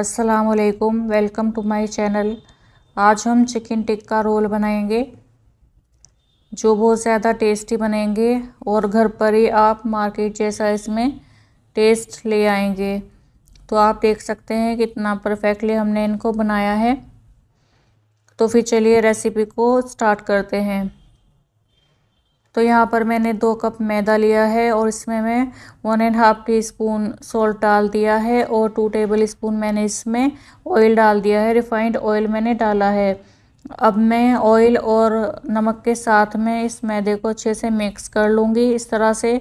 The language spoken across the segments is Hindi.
असलकुम वेलकम टू माय चैनल आज हम चिकन टिक्का रोल बनाएंगे जो बहुत ज़्यादा टेस्टी बनेंगे और घर पर ही आप मार्केट जैसा इसमें टेस्ट ले आएंगे तो आप देख सकते हैं कितना परफेक्टली हमने इनको बनाया है तो फिर चलिए रेसिपी को स्टार्ट करते हैं तो यहाँ पर मैंने दो कप मैदा लिया है और इसमें मैं one and half teaspoon salt डाल दिया है और टू टेबल स्पून मैंने इसमें ऑयल डाल दिया है रिफाइंड ऑयल मैंने डाला है अब मैं ऑयल और नमक के साथ में इस मैदे को अच्छे से मिक्स कर लूँगी इस तरह से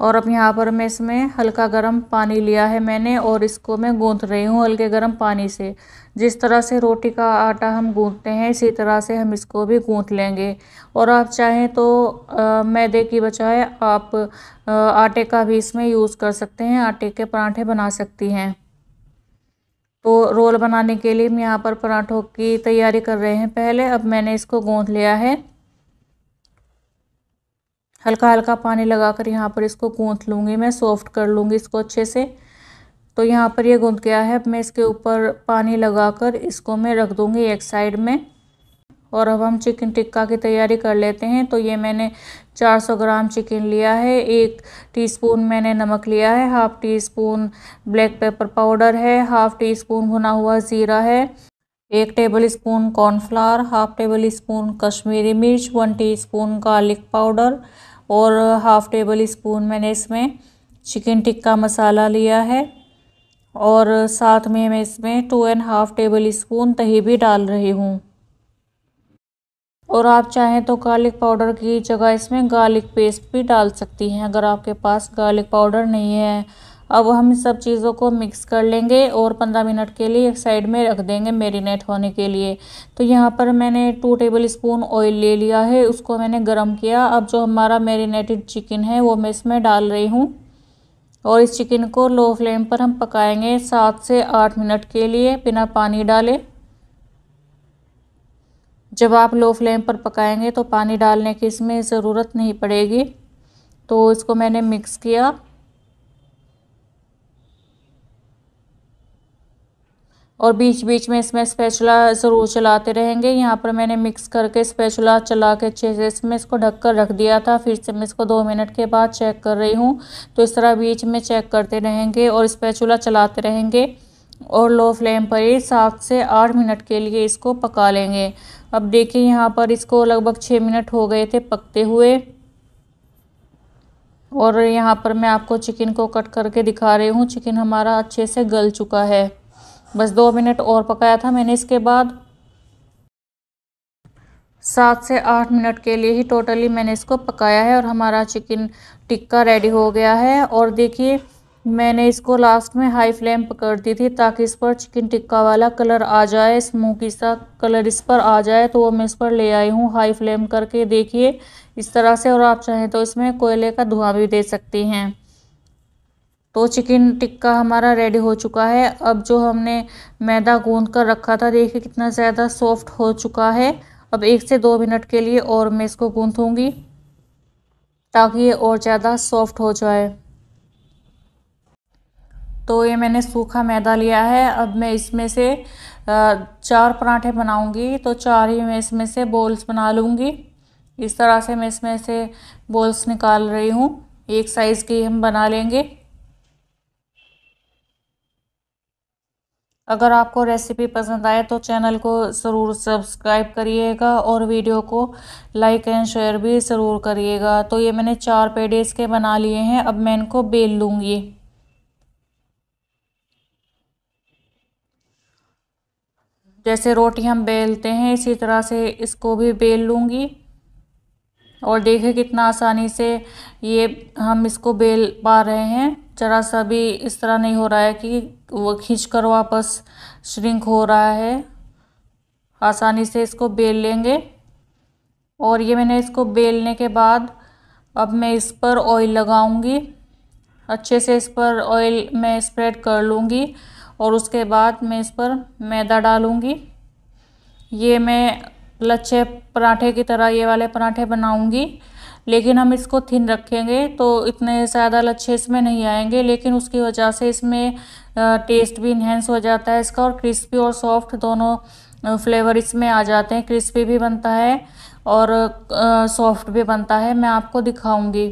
और अब यहाँ पर मैं इसमें हल्का गर्म पानी लिया है मैंने और इसको मैं गूँथ रही हूँ हल्के गर्म पानी से जिस तरह से रोटी का आटा हम गूँथते हैं इसी तरह से हम इसको भी गूँथ लेंगे और आप चाहें तो आ, मैदे की बजाय आप आ, आटे का भी इसमें यूज़ कर सकते हैं आटे के पराठे बना सकती हैं तो रोल बनाने के लिए हम यहाँ पर पराठों की तैयारी कर रहे हैं पहले अब मैंने इसको गूँथ लिया है हल्का हल्का पानी लगा कर यहाँ पर इसको गूँथ लूँगी मैं सॉफ्ट कर लूँगी इसको अच्छे से तो यहाँ पर ये गूँथ गया है अब मैं इसके ऊपर पानी लगा कर इसको मैं रख दूँगी एक साइड में और अब हम चिकन टिक्का की तैयारी कर लेते हैं तो ये मैंने 400 ग्राम चिकन लिया है एक टीस्पून मैंने नमक लिया है half teaspoon black pepper powder है हाफ़ टी स्पून भुना हुआ ज़ीरा है एक tablespoon cornflour half tablespoon Kashmiri मिर्च one teaspoon garlic powder और हाफ़ टेबल स्पून मैंने इसमें चिकन टिक्का मसाला लिया है और साथ में मैं इसमें two and half tablespoon दही भी डाल रही हूँ और आप चाहें तो गार्लिक पाउडर की जगह इसमें गार्लिक पेस्ट भी डाल सकती हैं अगर आपके पास गार्लिक पाउडर नहीं है अब हम सब चीज़ों को मिक्स कर लेंगे और पंद्रह मिनट के लिए एक साइड में रख देंगे मेरीनेट होने के लिए तो यहाँ पर मैंने टू टेबल स्पून ऑयल ले लिया है उसको मैंने गर्म किया अब जो हमारा मेरीनेटेड चिकन है वो मैं इसमें डाल रही हूँ और इस चिकन को लो फ्लेम पर हम पकाएंगे सात से आठ मिनट के लिए बिना पानी डाले जब आप लो फ्लेम पर पकाएंगे तो पानी डालने की इसमें ज़रूरत नहीं पड़ेगी तो इसको मैंने मिक्स किया और बीच बीच में इसमें स्पेचुला ज़रूर चलाते रहेंगे यहाँ पर मैंने मिक्स करके स्पेचुला चला के अच्छे से इसमें इसको ढक कर रख दिया था फिर से मैं इसको दो मिनट के बाद चेक कर रही हूँ तो इस तरह बीच में चेक करते रहेंगे और स्पेचुला चलाते रहेंगे और लो फ्लेम पर ही सात से आठ मिनट के लिए इसको पका लेंगे अब देखिए यहाँ पर इसको लगभग छः मिनट हो गए थे पकते हुए और यहाँ पर मैं आपको चिकन को कट करके दिखा रही हूँ चिकन हमारा अच्छे से गल चुका है बस दो मिनट और पकाया था मैंने इसके बाद सात से आठ मिनट के लिए ही टोटली मैंने इसको पकाया है और हमारा चिकन टिक्का रेडी हो गया है और देखिए मैंने इसको लास्ट में हाई फ्लेम पकड़ दी थी ताकि इस पर चिकन टिक्का वाला कलर आ जाए स्मोकी सा कलर इस पर आ जाए तो वो मैं इस पर ले आई हूँ हाई फ्लेम करके देखिए इस तरह से और आप चाहें तो इसमें कोयले का धुआं भी दे सकती हैं तो चिकन टिक्का हमारा रेडी हो चुका है अब जो हमने मैदा गूंद कर रखा था देखिए कितना ज़्यादा सॉफ्ट हो चुका है अब एक से दो मिनट के लिए और मैं इसको गूंथूंगी ताकि ये और ज़्यादा सॉफ्ट हो जाए तो ये मैंने सूखा मैदा लिया है अब मैं इसमें से चार पराठे बनाऊंगी तो चार ही मैं इसमें से बॉल्स बना लूँगी इस तरह से मैं इसमें से बॉल्स निकाल रही हूँ एक साइज़ की हम बना लेंगे अगर आपको रेसिपी पसंद आए तो चैनल को ज़रूर सब्सक्राइब करिएगा और वीडियो को लाइक एंड शेयर भी ज़रूर करिएगा तो ये मैंने चार पेड़े के बना लिए हैं अब मैं इनको बेल लूँगी जैसे रोटी हम बेलते हैं इसी तरह से इसको भी बेल लूँगी और देखें कितना आसानी से ये हम इसको बेल पा रहे हैं ज़रा सा भी इस तरह नहीं हो रहा है कि वो खींच कर वापस श्रिंक हो रहा है आसानी से इसको बेल लेंगे और ये मैंने इसको बेलने के बाद अब मैं इस पर ऑयल लगाऊंगी अच्छे से इस पर ऑयल मैं स्प्रेड कर लूँगी और उसके बाद मैं इस पर मैदा डालूँगी ये मैं लच्छे पराठे की तरह ये वाले पराठे बनाऊँगी लेकिन हम इसको थिन रखेंगे तो इतने ज़्यादा लच्छे इसमें नहीं आएंगे लेकिन उसकी वजह से इसमें टेस्ट भी इन्हेंस हो जाता है इसका और क्रिस्पी और सॉफ्ट दोनों फ्लेवर इसमें आ जाते हैं क्रिस्पी भी बनता है और सॉफ्ट भी बनता है मैं आपको दिखाऊंगी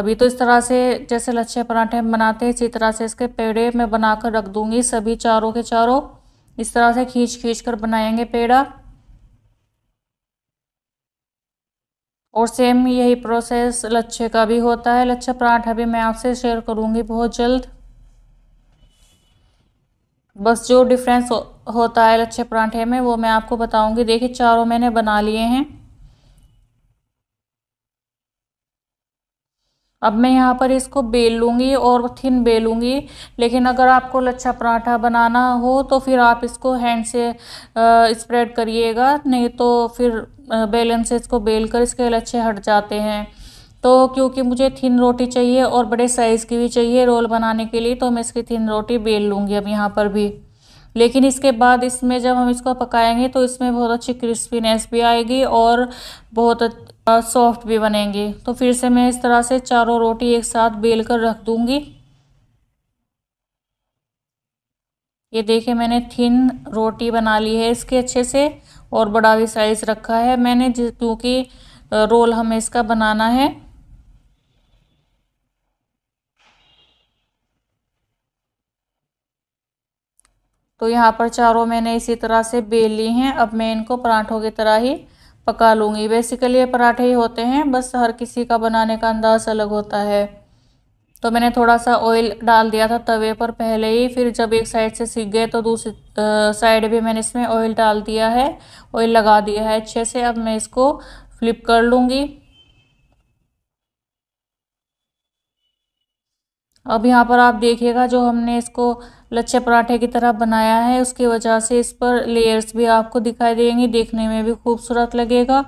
अभी तो इस तरह से जैसे लच्छे पराठे हम बनाते हैं इसी तरह से इसके पेड़े मैं बना रख दूँगी सभी चारों के चारों इस तरह से खींच खींच कर बनाएंगे पेड़ा और सेम यही प्रोसेस लच्छे का भी होता है लच्छा पराठा भी मैं आपसे शेयर करूँगी बहुत जल्द बस जो डिफरेंस हो, होता है लच्छे पराठे में वो मैं आपको बताऊँगी देखिए चारों मैंने बना लिए हैं अब मैं यहाँ पर इसको बेल लूँगी और थिन बेलूँगी लेकिन अगर आपको लच्छा पराठा बनाना हो तो फिर आप इसको हैंड से स्प्रेड करिएगा नहीं तो फिर बैलेंसेस को बेल कर इसके अच्छे हट जाते हैं तो क्योंकि मुझे थिन रोटी चाहिए और बड़े साइज़ की भी चाहिए रोल बनाने के लिए तो मैं इसकी थिन रोटी बेल लूँगी अब यहाँ पर भी लेकिन इसके बाद इसमें जब हम इसको पकाएंगे तो इसमें बहुत अच्छी क्रिस्पीनेस भी आएगी और बहुत सॉफ्ट भी बनेंगे तो फिर से मैं इस तरह से चारों रोटी एक साथ बेल कर रख दूँगी ये देखिए मैंने थिन रोटी बना ली है इसके अच्छे से और बड़ा भी साइज़ रखा है मैंने जिस क्योंकि रोल हमें इसका बनाना है तो यहाँ पर चारों मैंने इसी तरह से बेल ली हैं अब मैं इनको पराठों की तरह ही पका लूँगी बेसिकली ये पराठे ही होते हैं बस हर किसी का बनाने का अंदाज़ अलग होता है तो मैंने थोड़ा सा ऑयल डाल दिया था तवे पर पहले ही फिर जब एक साइड से सीख गए तो दूसरी साइड भी मैंने इसमें ऑयल डाल दिया है ऑयल लगा दिया है अच्छे से अब मैं इसको फ्लिप कर लूँगी अब यहाँ पर आप देखिएगा जो हमने इसको लच्छे पराठे की तरह बनाया है उसकी वजह से इस पर लेयर्स भी आपको दिखाई देंगी देखने में भी खूबसूरत लगेगा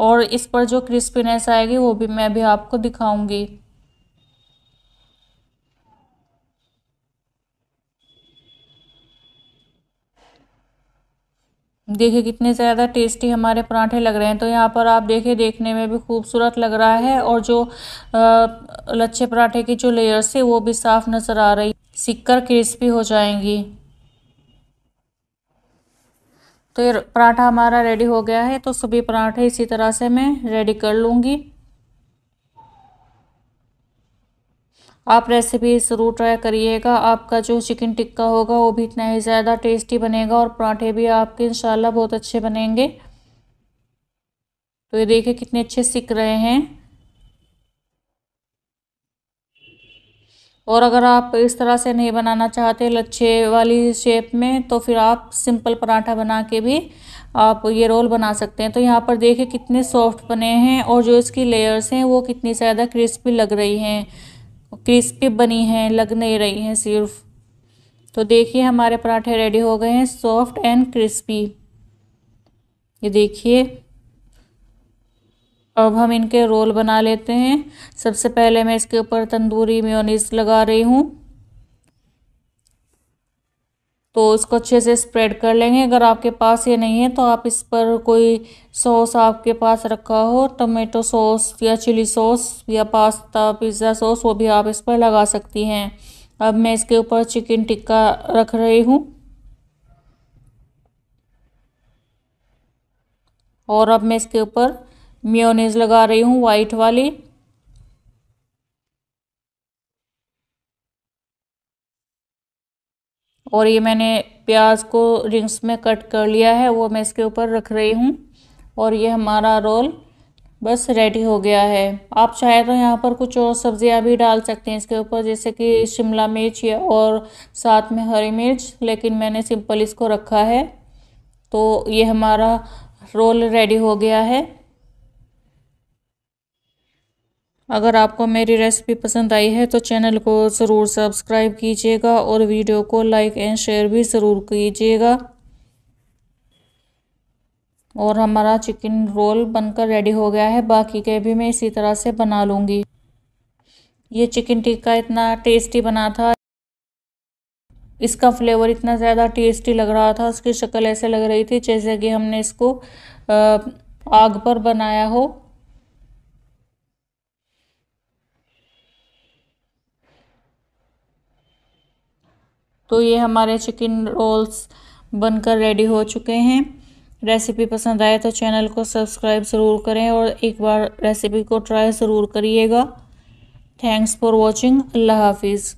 और इस पर जो क्रिस्पीनेस आएगी वो भी मैं भी आपको दिखाऊंगी देखिए कितने ज़्यादा टेस्टी हमारे पराठे लग रहे हैं तो यहाँ पर आप देखिए देखने में भी खूबसूरत लग रहा है और जो लच्छे पराठे की जो लेयर्स है वो भी साफ नज़र आ रही सिक्कर क्रिस्पी हो जाएंगी तो ये पराठा हमारा रेडी हो गया है तो सभी पराठे इसी तरह से मैं रेडी कर लूँगी आप रेसिपी ज़रूर ट्राई करिएगा आपका जो चिकन टिक्का होगा वो भी इतना ही ज़्यादा टेस्टी बनेगा और पराठे भी आपके इंशाल्लाह बहुत अच्छे बनेंगे तो ये देखिए कितने अच्छे सीख रहे हैं और अगर आप इस तरह से नहीं बनाना चाहते लच्छे वाली शेप में तो फिर आप सिंपल पराठा बना के भी आप ये रोल बना सकते हैं तो यहाँ पर देखें कितने सॉफ्ट बने हैं और जो इसकी लेयर्स हैं वो कितनी ज़्यादा क्रिस्पी लग रही हैं क्रिस्पी बनी हैं लग नहीं रही हैं सिर्फ तो देखिए हमारे पराठे रेडी हो गए हैं सॉफ्ट एंड क्रिस्पी ये देखिए अब हम इनके रोल बना लेते हैं सबसे पहले मैं इसके ऊपर तंदूरी म्योनीस लगा रही हूँ तो इसको अच्छे से स्प्रेड कर लेंगे अगर आपके पास ये नहीं है तो आप इस पर कोई सॉस आपके पास रखा हो टमेटो सॉस या चिली सॉस या पास्ता पिज़्ज़ा सॉस वो भी आप इस पर लगा सकती हैं अब मैं इसके ऊपर चिकन टिक्का रख रही हूँ और अब मैं इसके ऊपर म्योनीज लगा रही हूँ वाइट वाली और ये मैंने प्याज को रिंग्स में कट कर लिया है वो मैं इसके ऊपर रख रही हूँ और ये हमारा रोल बस रेडी हो गया है आप चाहे तो यहाँ पर कुछ और सब्जियाँ भी डाल सकते हैं इसके ऊपर जैसे कि शिमला मिर्च या और साथ में हरी मिर्च लेकिन मैंने सिंपल इसको रखा है तो ये हमारा रोल रेडी हो गया है अगर आपको मेरी रेसिपी पसंद आई है तो चैनल को ज़रूर सब्सक्राइब कीजिएगा और वीडियो को लाइक एंड शेयर भी ज़रूर कीजिएगा और हमारा चिकन रोल बनकर रेडी हो गया है बाकी के भी मैं इसी तरह से बना लूँगी ये चिकन टिक्का इतना टेस्टी बना था इसका फ्लेवर इतना ज़्यादा टेस्टी लग रहा था उसकी शक्ल ऐसे लग रही थी जैसे कि हमने इसको आग पर बनाया हो तो ये हमारे चिकन रोल्स बनकर रेडी हो चुके हैं रेसिपी पसंद आए तो चैनल को सब्सक्राइब ज़रूर करें और एक बार रेसिपी को ट्राई ज़रूर करिएगा थैंक्स फॉर वॉचिंग अल्लाह हाफिज़